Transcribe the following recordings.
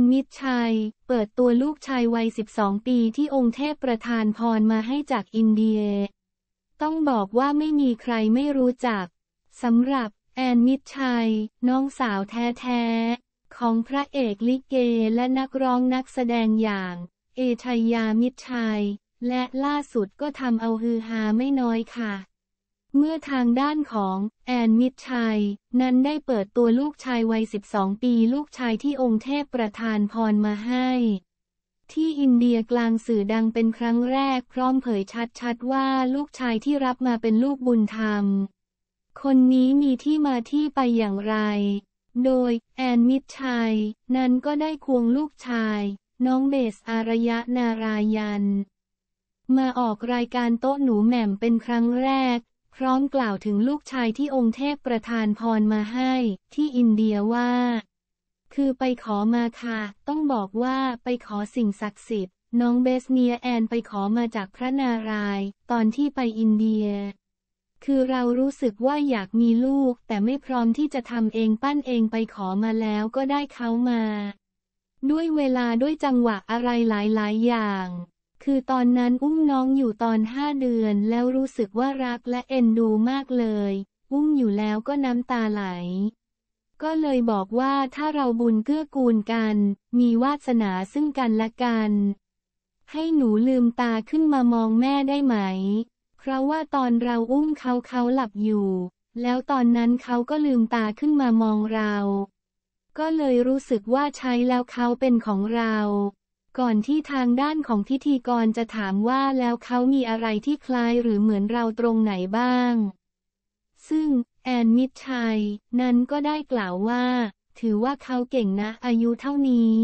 นมิตรชัยเปิดตัวลูกชายวัย 12 ปีที่องค์เทพประธานพรมาให้จากอินเดีย ต้องบอกว่าไม่มีใครไม่รู้จักสำหรับแอนมิตรชัยน้องสาวแท้ๆ ของพระเอกลิเกและนักร้องนักแสดงอย่าง เอชัยยามิตรชัยและล่าสุดก็ทำเอาฮือฮาไม่น้อยค่ะเมื่อทางด้านของแอนมิดชัย นั้นได้เปิดตัวลูกชาย วัย 12 ปีลูกชายที่องค์เทพประธานพรมาให้ ที่อินเดียกลางสื่อดังเป็นครั้งแรก พร้อมเผยชัดๆว่าลูกชายที่รับมาเป็นลูกบุญธรรม คนนี้มีที่มาที่ไปอย่างไร โดยแอนมิดชัย นั้นก็ได้ควงลูกชาย น้องเบสอารยะนารายัน มาออกรายการโต๊ะหนูแหม่มเป็นครั้งแรกร้อมกล่าวถึงลูกชายที่องค์เทพประทานพรมาให้ที่อินเดียว่า คือไปขอมาค่ะ ต้องบอกว่าไปขอสิ่งศักดิ์สิทธิ์น้องเบสเนียแอน ไปขอมาจากพระนารายตอนที่ไปอินเดีย คือเรารู้สึกว่าอยากมีลูก แต่ไม่พร้อมที่จะทำเองปั้นเองไปขอมาแล้วก็ได้เขามา ด้วยเวลาด้วยจังหวะอะไรหลาย ๆ อย่างคือตอนนั้นอุ้มน้องอยู่ตอนห้าเดือนแล้วรู้สึกว่ารักและเอ็นดูมากเลยอุ้มอยู่แล้วก็น้ำตาไหล ก็เลยบอกว่าถ้าเราบุญเกื้อกูลกัน มีวาสนาซึ่งกันและกัน ให้หนูลืมตาขึ้นมามองแม่ได้ไหม เพราะว่าตอนเราอุ้มเขาเขาหลับอยู่ แล้วตอนนั้นเขาก็ลืมตาขึ้นมามองเรา ก็เลยรู้สึกว่าใช้แล้วเขาเป็นของเราก่อนที่ทางด้านของพิธีกรจะถามว่าแล้วเขามีอะไรที่คล้ายหรือเหมือนเราตรงไหนบ้าง ซึ่งแอนมิทชัย นั้นก็ได้กล่าวว่า ถือว่าเขาเก่งนะอายุเท่านี้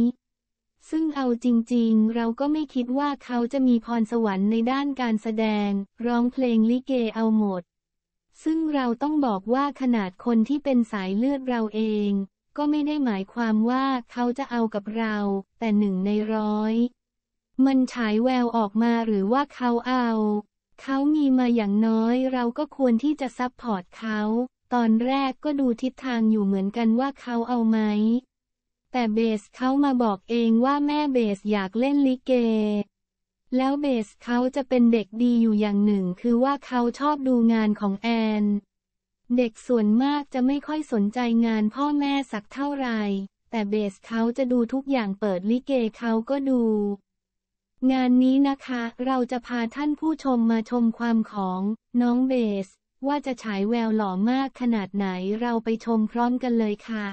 ซึ่งเอาจริงๆเราก็ไม่คิดว่าเขาจะมีพรสวรรค์ในด้านการแสดงร้องเพลงลิเกเอาหมด ซึ่งเราต้องบอกว่าขนาดคนที่เป็นสายเลือดเราเองก็ไม่ได้หมายความว่าเขาจะเอากับเรา แต่หนึ่งในร้อย มันฉายแววออกมาหรือว่าเขาเอา เขามีมาอย่างน้อยเราก็ควรที่จะซับพอร์ตเขา ตอนแรกก็ดูทิศทางอยู่เหมือนกันว่าเขาเอาไหมแต่เบสเขามาบอกเองว่าแม่เบสอยากเล่นลิเก แล้วเบสเขาจะเป็นเด็กดีอยู่อย่างหนึ่งคือว่าเขาชอบดูงานของแอนเด็กส่วนมากจะไม่ค่อยสนใจงานพ่อแม่สักเท่าไหร่แต่เบสเขาจะดูทุกอย่างเปิดลิเกเขาก็ดู งานนี้นะคะ เราจะพาท่านผู้ชมมาชมความของน้องเบส ว่าจะฉายแววหล่อมากขนาดไหนเราไปชมพร้อมกันเลยค่ะ